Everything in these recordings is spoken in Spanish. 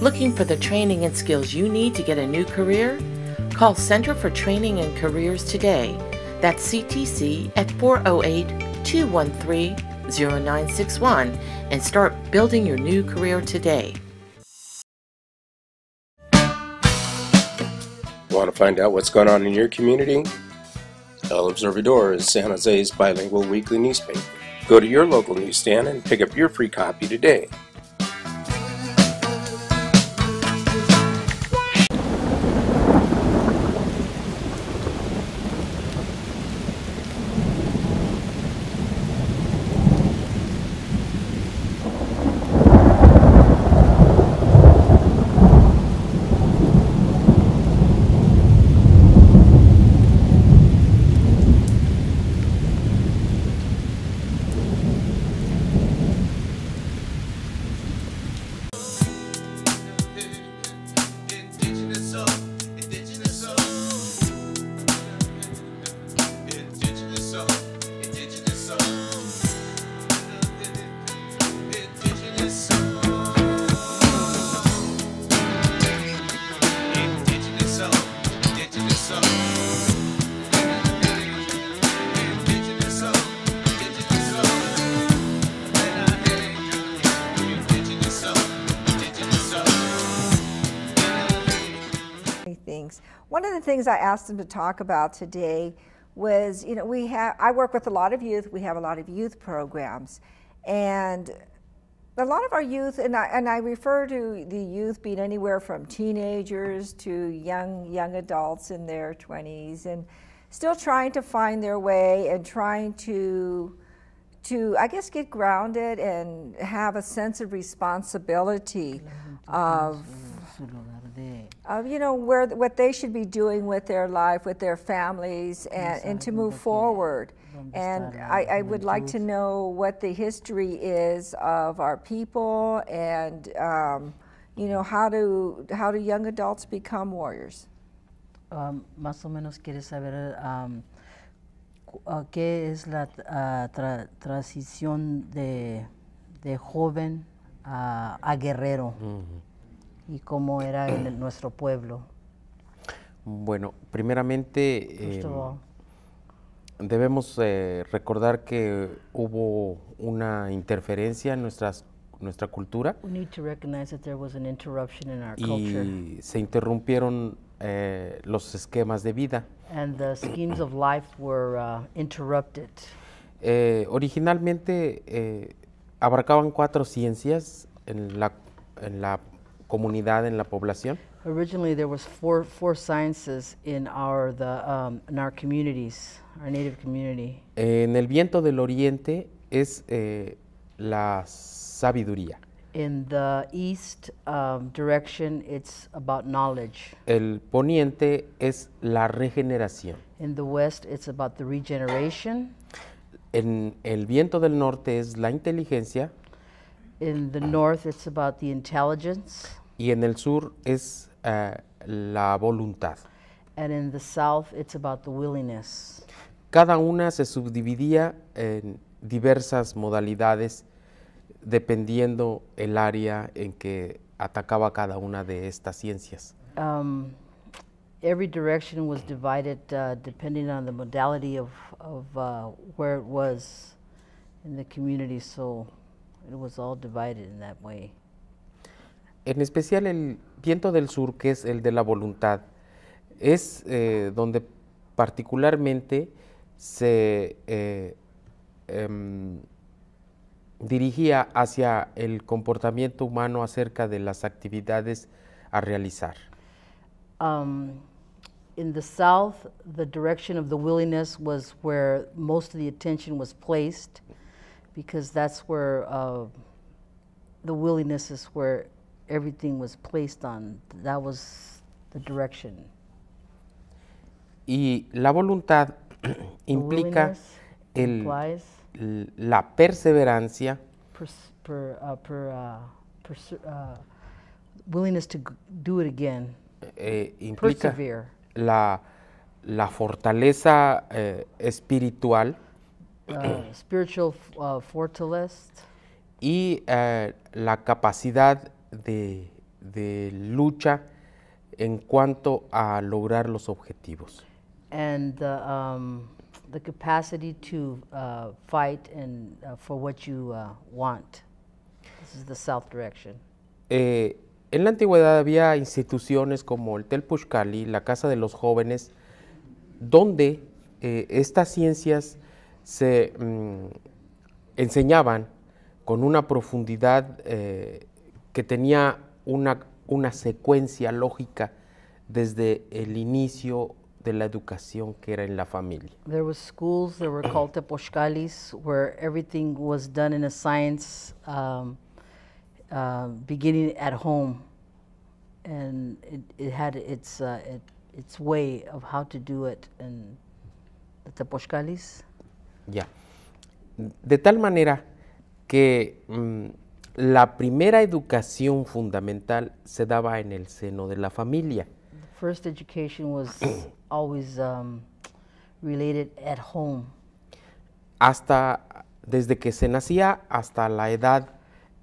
Looking for the training and skills you need to get a new career? Call Center for Training and Careers today. That's CTC at 408 213 0961 and start building your new career today. Want to find out what's going on in your community? El Observador is San Jose's bilingual weekly newspaper. Go to your local newsstand and pick up your free copy today. things I asked them to talk about today was, you know, we have, I work with a lot of youth, we have a lot of youth programs, and a lot of our youth, and I, and I refer to the youth being anywhere from teenagers to young, young adults in their 20s, and still trying to find their way and trying to, to I guess, get grounded and have a sense of responsibility of of you know where what they should be doing with their life, with their families, and, and to move forward. And I, I, would like to know what the history is of our people, and um, you know how do how do young adults become warriors. Um, más o menos quiere saber um, uh, qué es la uh, transición de, de joven a, a guerrero. Mm -hmm. y cómo era en nuestro pueblo? Bueno, primeramente em, debemos eh, recordar que hubo una interferencia en nuestras nuestra cultura. y se interrumpieron eh, los esquemas de vida. Uh, eh, originalmente abarcaban cuatro ciencias en la, en la comunidad, en la población? Originally, there was four four sciences in our the um, in our communities, our native community. En el viento del oriente es eh, la sabiduría. In the east um, direction, it's about knowledge. El poniente es la regeneración. In the west, it's about the regeneration. En el viento del norte es la inteligencia. In the north, it's about the intelligence. Y en el sur es eh, la voluntad. And in the south it's about the willingness. Cada una se subdividía en diversas modalidades dependiendo el área en que atacaba cada una de estas ciencias. Um, every direction was divided uh, depending on the modality of, of uh, where it was in the community, so it was all divided in that way en especial el viento del sur, que es el de la voluntad, es eh, donde particularmente se eh, eh, dirigía hacia el comportamiento humano acerca de las actividades a realizar. Um, in the south, the direction of the willingness was where most of the attention was placed, because that's where uh, the willingness is where everything was placed on. That was the direction. Y la voluntad implica el, la perseverancia. Pers per, uh, per, uh, uh willingness to do it again. Eh, implica Persevere. La, la fortaleza eh, espiritual. Uh, spiritual uh, fortaleza. Y uh, la capacidad de, de lucha en cuanto a lograr los objetivos. And the, uh, um, the capacity to uh, fight and uh, for what you want. This is the south direction. Eh, en la antigüedad había instituciones como el Pushkali, la Casa de los Jóvenes, donde eh, estas ciencias se mm, enseñaban con una profundidad eh, que tenía una, una secuencia lógica desde el inicio de la educación que era en la familia. There were schools, that were Tepochcalis, where everything was done in a science, um, uh, beginning at home, and it, it had its uh, it, its way of how to do it in the Ya. De tal manera que mm, la primera educación fundamental se daba en el seno de la familia. first education was always um, related at home. Hasta desde que se nacía hasta la edad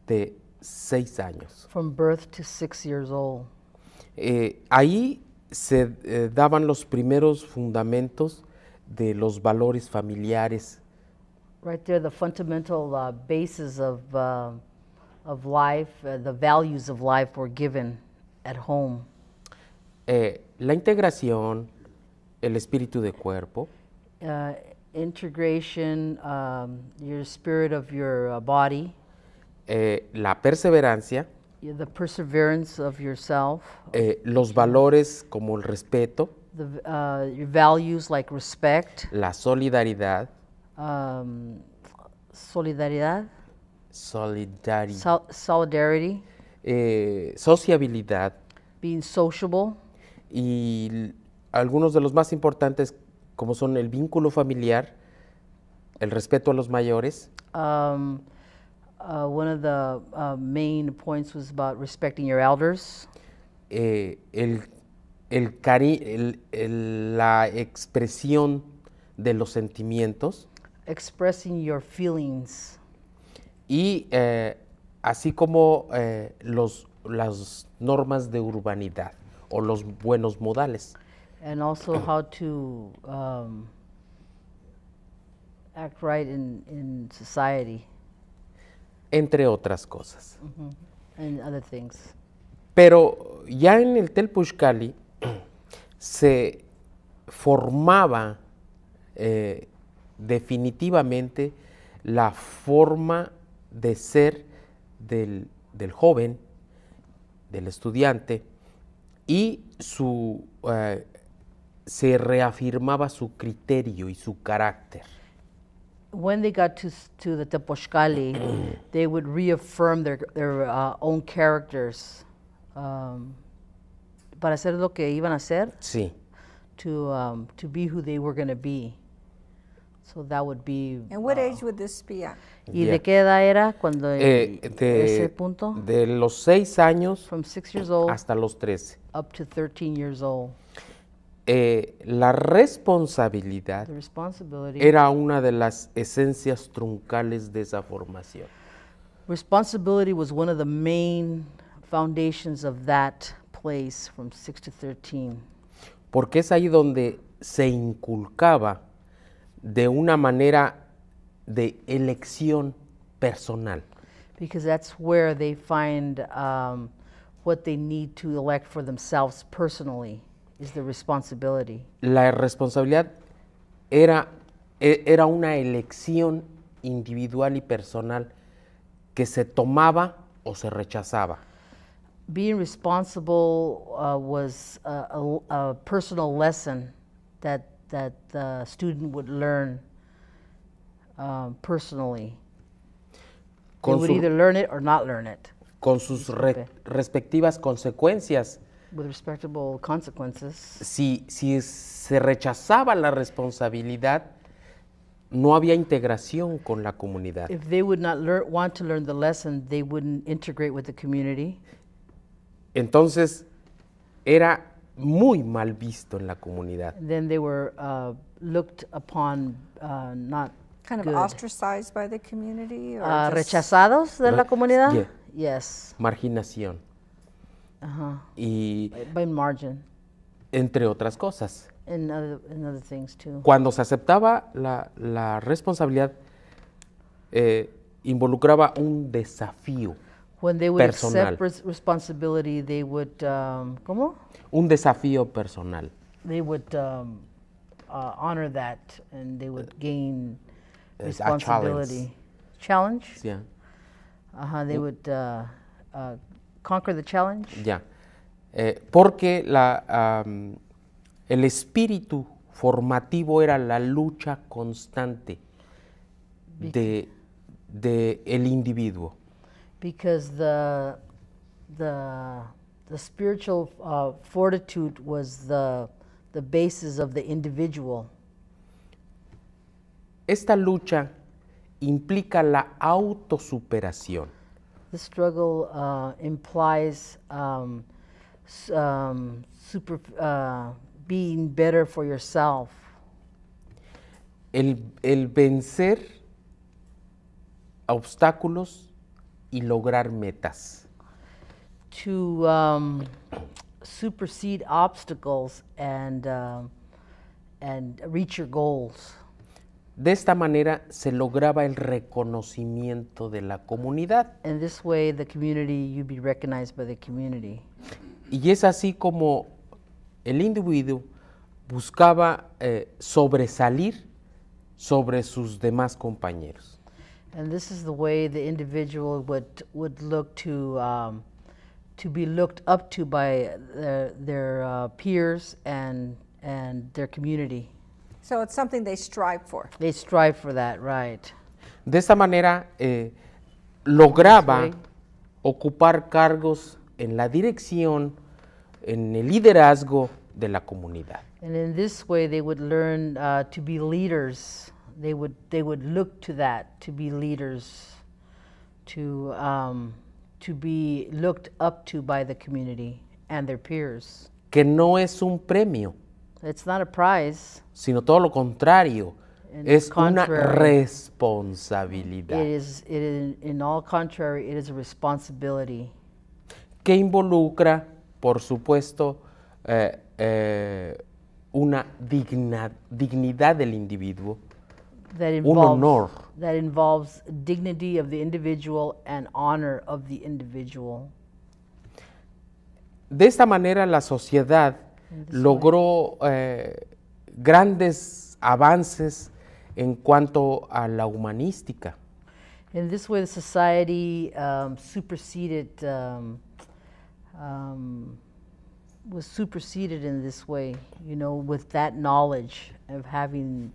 de seis años. From birth to six years old. Eh, ahí se eh, daban los primeros fundamentos de los valores familiares. Right there, the fundamental uh, bases of uh, of life, uh, the values of life were given at home. Eh, la integración, el espíritu de cuerpo. Uh, integration, um, your spirit of your uh, body. Eh, la perseverancia. The perseverance of yourself. Eh, los valores como el respeto. The, uh, your values like respect. La solidaridad. Um, solidaridad. Solidarity. Eh, sociabilidad. Being sociable. Y algunos de los más importantes, como son el vínculo familiar, el respeto a los mayores. Um, uh, one of the uh, main points was about respecting your elders. Eh, el, la expresión de los sentimientos. Expressing your feelings y eh, así como eh, los, las normas de urbanidad o los buenos modales. And also how to um, act right in, society. Entre otras cosas. Mm-hmm. other things. Pero ya en el Telpushkali se formaba eh, definitivamente la forma de ser del, del joven, del estudiante, y su, eh, se reafirmaba su criterio y su carácter. When they got to, to the Teposhkali, they would reaffirm their, their uh, own characters um, para hacer lo que iban a hacer. Sí. To, um, to be who they were going to be. So that would be, And what age uh, would this be at? ¿Y yeah. de qué edad era cuando eh, de, ese punto? De los 6 años From six years old hasta los 13. Up to 13 years old. Eh, la responsabilidad era una de las esencias truncales de esa formación. Responsibility was one of the main foundations of that place from 6 to 13. Porque es ahí donde se inculcaba de una manera de elección personal. Because that's where they find um, what they need to elect for themselves personally is the responsibility. La responsabilidad era, e, era una elección individual y personal que se tomaba o se rechazaba. Being responsible uh, was a, a personal lesson that that the student would learn um, personally. They would either learn it or not learn it. Con sus re respectivas consecuencias. With respectable consequences. Si, si se rechazaba la responsabilidad, no había integración con la comunidad. If they would not learn, want to learn the lesson, they wouldn't integrate with the community. Entonces, era muy mal visto en la comunidad. Then they were uh, looked upon uh, not kind of ostracized by the community or ah, rechazados de la comunidad. Yes. Marginación. -huh. Y by, margin. Entre otras cosas. And other, and other things too. Cuando se aceptaba la, la responsabilidad eh, involucraba un desafío. When they would accept responsibility, they would, um, ¿cómo? Un desafío personal. They would um, uh, honor that and they would eh, gain responsibility. challenge. Yeah. Uh-huh, uh they uh, would conquer the challenge. Yeah. porque la, um, el espíritu formativo era la lucha constante de, de el individuo. because the the the spiritual uh, fortitude was the the basis of the individual. Esta lucha implica la autosuperación. The struggle uh, implies um, um, super, uh, being better for yourself. El, el vencer obstáculos y lograr metas. To um, supersede obstacles and, uh, and reach your goals. De esta manera se lograba el reconocimiento de la comunidad. this way the community you'd be recognized by the community. Y es así como el individuo buscaba eh, sobresalir sobre sus demás compañeros. And this is the way the individual would, would look to, um, to be looked up to by their, their uh, peers and, and their community. So it's something they strive for. They strive for that, right. De esa manera eh, lograba ocupar cargos en la dirección, en el liderazgo de la comunidad. And in this way they would learn uh, to be leaders they would they would look to that to be leaders, to um, to be looked up to by the community and their peers. Que no es un premio. It's not a prize. Sino todo lo contrario. In es contrary, una responsabilidad. It is, it is, in all contrary, it is a responsibility. Que involucra, por supuesto, eh, eh, una digna, dignidad del individuo that involves, that involves dignity of the individual and honor of the individual. De esta manera la sociedad logró eh, grandes avances en cuanto a la humanística. In this way, the society um, superseded um, um, was superseded in this way, you know, with that knowledge of having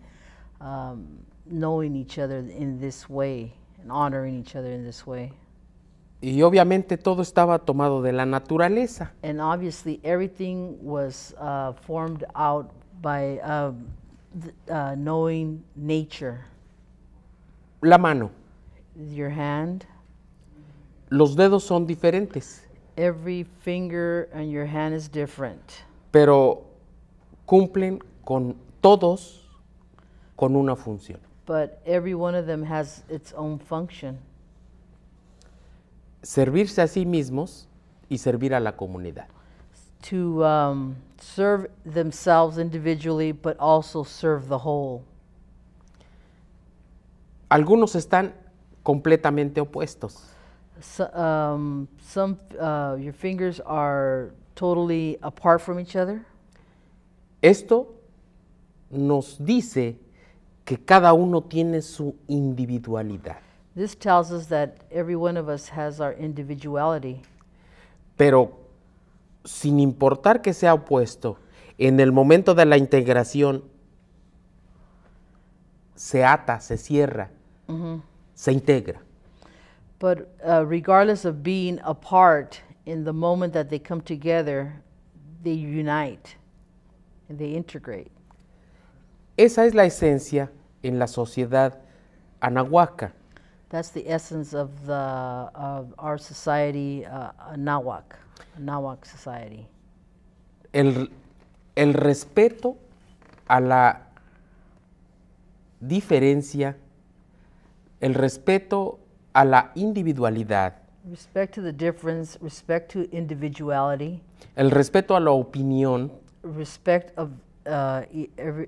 um, knowing each other in this way and honoring each other in this way. Y obviamente todo estaba tomado de la naturaleza. And obviously everything was uh, formed out by uh, uh, knowing nature. La mano. Your hand. Los dedos son diferentes. Every finger and your hand is different. Pero cumplen con todos con una función. but every one of them has its own function. Servirse a sí mismos y servir a la comunidad. To um, serve themselves individually, but also serve the whole. Algunos están completamente opuestos. So, um, some uh, your fingers are totally apart from each other. Esto nos dice que cada uno tiene su individualidad. This tells us that every one of us has our individuality. Pero sin importar que sea opuesto, en el momento de la integración se ata, se cierra, mm-hmm. se integra. But uh, regardless of being apart, in the moment that they come together, they unite and they integrate. Esa es la esencia en la sociedad anahuaca. That's the essence of, the, of our society, uh, Anahuac, Anahuac society. El, el respeto a la diferencia, el respeto a la individualidad. Respect to the difference, respect to individuality. El respeto a la opinión. Respect of Uh, e- uh,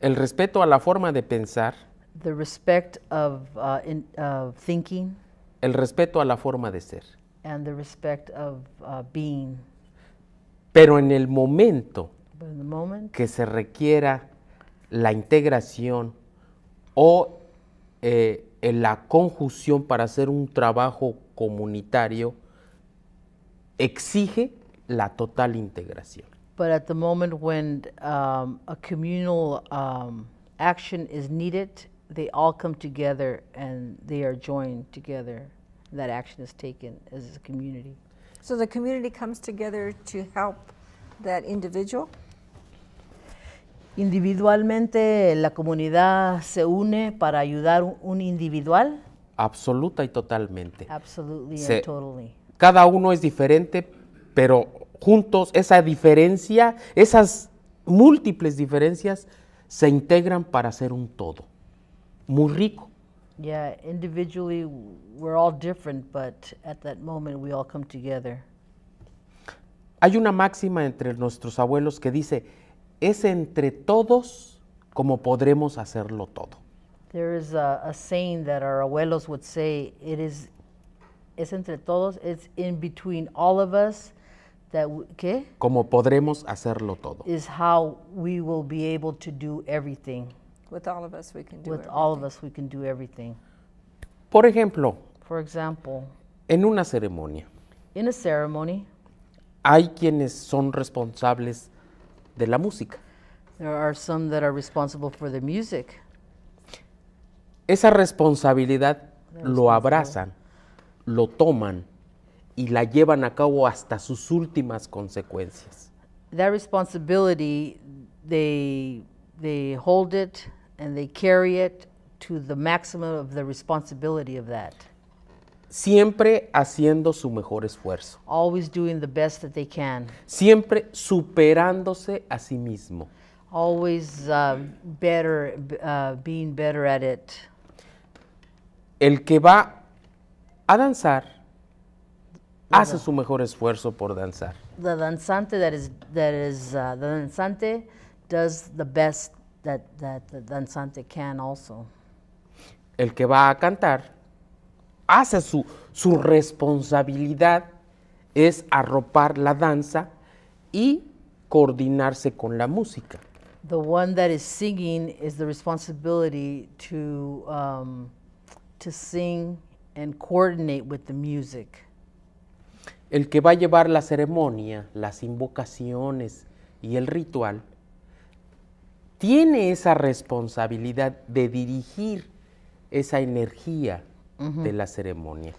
el respeto a la forma de pensar. Uh, thinking. El respeto a la forma de ser. Pero en el momento que se requiera la integración o eh, la conjunción para hacer un trabajo comunitario, exige la total integración. But at the moment when um, a communal um, action is needed, they all come together and they are joined together. That action is taken as a community. So the community comes together to help that individual? Individualmente la comunidad se une para ayudar un individual. Absoluta y totalmente. Absolutely and totally. Cada uno es diferente, pero juntos, esa diferencia, esas múltiples diferencias se integran para hacer un todo. Muy rico. Yeah, individually we're all different, but at that moment we all come together. Hay una máxima entre nuestros abuelos que dice, es entre todos como podremos hacerlo todo. There is a, a saying that our abuelos would say, it is es entre todos, it's in between all of us That we, ¿Qué? Como podremos hacerlo todo. Is how we will be able to do everything. With all of us we can do With everything. all of us we can do everything. Por ejemplo. For example. En una ceremonia. In a ceremony. Hay quienes son responsables de la música. There are some that are responsible for the music. Esa responsabilidad lo abrazan, lo toman y la llevan a cabo hasta sus últimas consecuencias. That responsibility, they, they hold it and they carry it to the maximum of the responsibility of that. Siempre haciendo su mejor esfuerzo. Always doing the best that they can. Siempre superándose a sí mismo. Always um, better, uh, being better at it. El que va a danzar hace su mejor esfuerzo por danzar. The danzante that is that is uh, the danzante does the best that that the danzante can also. El que va a cantar hace su su responsabilidad es arropar la danza y coordinarse con la música. The one that is singing is the responsibility to um, to sing and coordinate with the music el que va a llevar la ceremonia, las invocaciones y el ritual, tiene esa responsabilidad de dirigir esa energía de la ceremonia.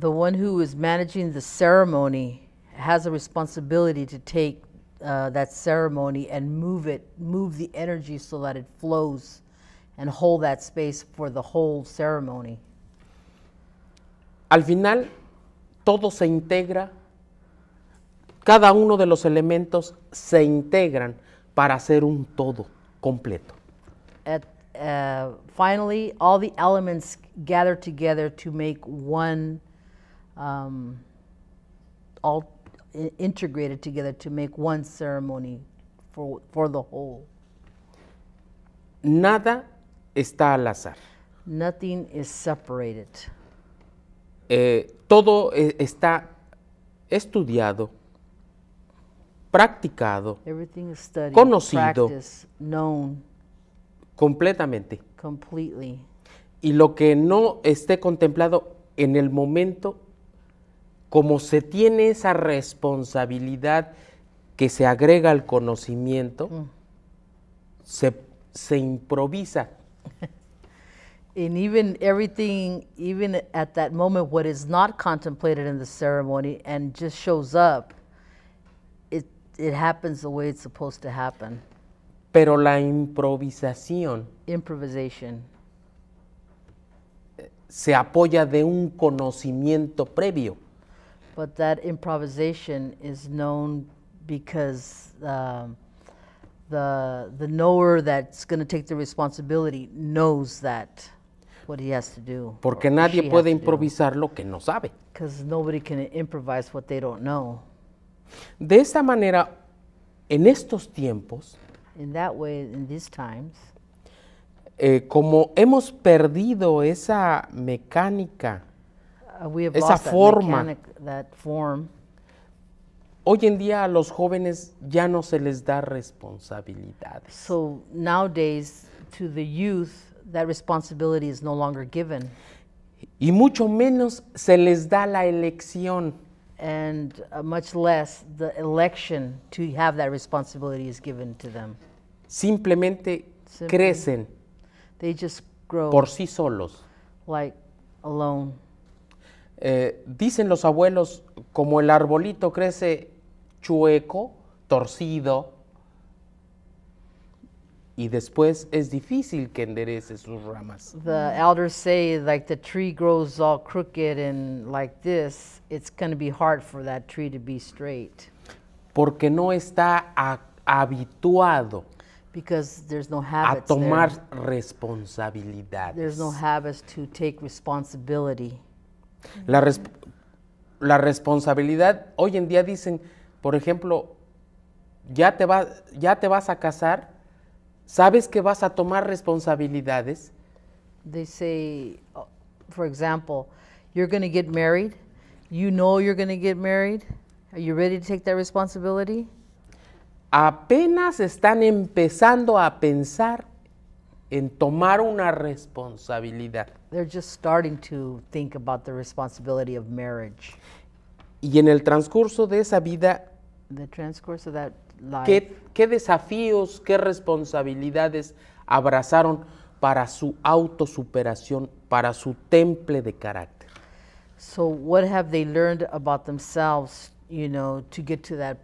The one who is managing the ceremony has a responsibility to take uh, that ceremony and move it, move the energy so that it flows and hold that space for the whole ceremony. Al final, todo se integra, cada uno de los elementos se integran para hacer un todo completo. Uh, finally, all the elements gather together to make one, um, all integrated together to make one ceremony for, for the whole. Nada está al azar. Nothing is separated. Eh, todo e, está estudiado, practicado, conocido, completamente. Y lo que no esté contemplado en el momento, como se tiene esa responsabilidad que se agrega al conocimiento, mm. se, se improvisa and even everything, even at that moment, what is not contemplated in the ceremony and just shows up, it, it happens the way it's supposed to happen. Pero la improvisación Improvisation. se apoya de un conocimiento previo. But that improvisation is known because um, the, the knower that's going to take the responsibility knows that. What he Porque nadie puede improvisar lo que no sabe. what they don't know. De esa manera, en estos tiempos, eh, como hemos perdido esa mecánica, uh, esa forma, Hoy en día a los jóvenes ya no se les da responsabilidades. So nowadays to the youth that responsibility is no longer given. Y mucho menos se les da la elección. And uh, much less the election to have that responsibility is given to them. Simplemente Simply, crecen. They just grow por sí solos. Like alone. Eh, dicen los abuelos, como el arbolito crece chueco, torcido, y después es difícil que enderece sus ramas. The elders say like the tree grows all crooked and like this, it's going to be hard for that tree to be straight. Porque no está habituado Because there's no habits a tomar there. responsabilidades. There's no habits to take responsibility. La, resp la responsabilidad, hoy en día dicen, por ejemplo, ya te, va, ya te vas a casar, sabes que vas a tomar responsabilidades. They oh, say, for example, you're going to get married. You know you're going to get married. Are you ready to take that responsibility? Apenas están empezando a pensar en tomar una responsabilidad. They're just starting to think about the responsibility of marriage. Y en el transcurso de esa vida, the of that ¿Qué, desafíos, qué responsabilidades abrazaron para su autosuperación, para su temple de carácter? So what have they learned about themselves, you know, to get to that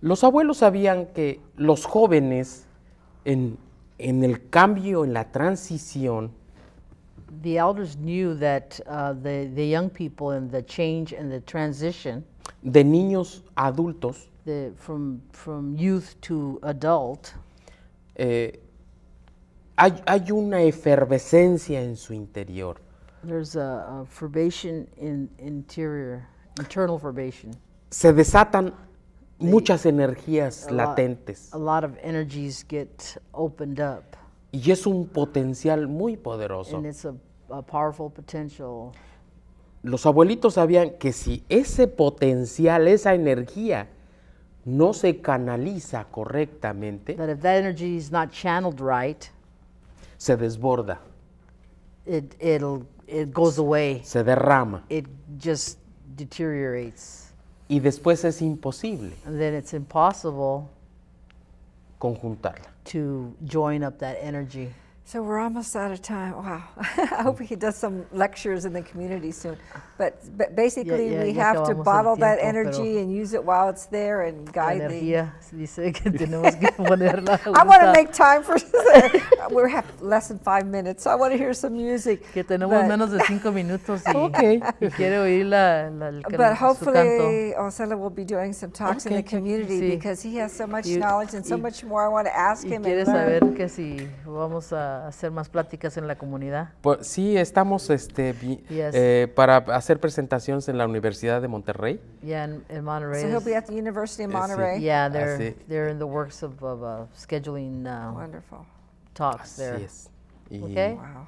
Los abuelos sabían que los jóvenes en el cambio, en la transición, the elders knew that uh, the, the young people and the change and the transition de niños adultos the, from, from youth to adult eh, hay, hay, una efervescencia en su interior there's a, a in interior internal formation se desatan muchas energías a latentes lot, a lot of energies get opened up Y es un potencial muy poderoso. Los abuelitos sabían que si ese potencial, esa energía, no se canaliza correctamente, se desborda, se derrama y después es imposible. conjuntarla. To join up that energy. So we're almost out of time. Wow. I mm. hope he does some lectures in the community soon. But, but basically yeah, yeah, we have to bottle tiempo, that energy and use it while it's there and guide the... I want to make time for... we have less than five minutes, so I want to hear some music. but, okay. But hopefully Osella will be doing some talks okay. in the community sí. because he has so much y, knowledge and so much more I want to ask him. Y saber que si vamos a hacer más pláticas en la comunidad? Pues, sí, estamos este, eh, para hacer presentaciones en la Universidad de Monterrey. Yeah, Monterrey. So he'll be at the University of eh, Monterrey. sí. Yeah, they're, ah, they're in the works of, of uh, scheduling uh, Wonderful. talks Así there. Es. okay. Wow.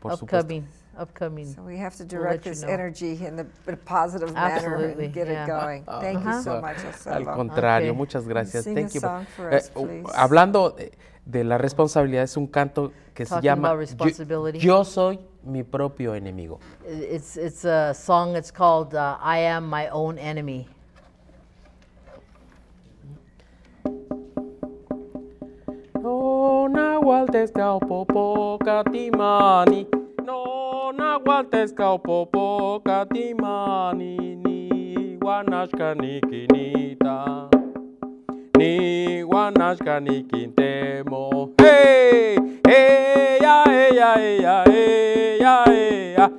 Por Supuesto upcoming. So we have to direct we'll this know. energy in the a positive Absolutely, manner and get yeah. it going. Ah, Thank uh -huh. you so ah, much, ah, Osama. Al contrario, okay. muchas gracias. Sing Thank a you. Song for eh, us, eh, hablando de, de, la responsabilidad, es un canto que Talking se llama yo, yo, soy mi propio enemigo. It's, it's a song It's called uh, I am my own enemy. No nahual tezcaupo pocatimani. No. nahualtezca opopoca timanini guanashka nikinita ni guanashka ni hey ni ya hey ya hey ya hey ya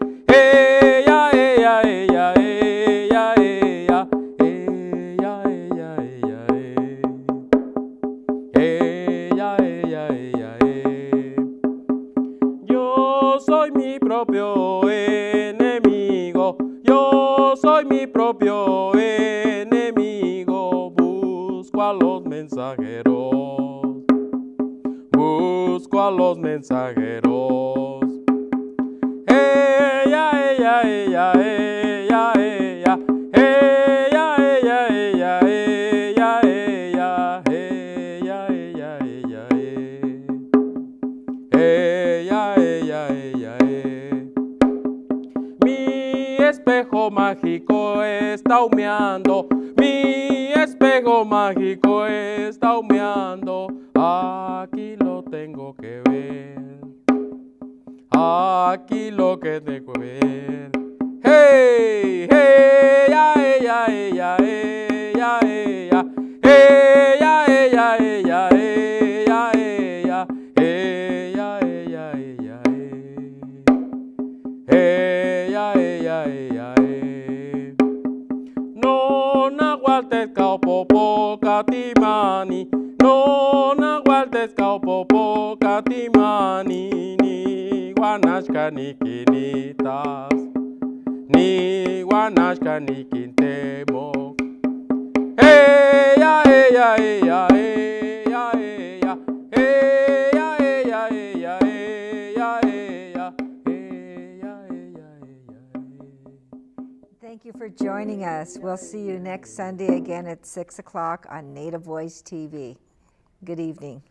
que ver. Aquí lo que tengo que ver. ¡Hey! ¡Hey! ¡Ay, ay, ella, ella, ella. nikinitas ni wanashka nikintemo Thank you for joining us. We'll see you next Sunday again at 6 o'clock on Native Voice TV. Good evening.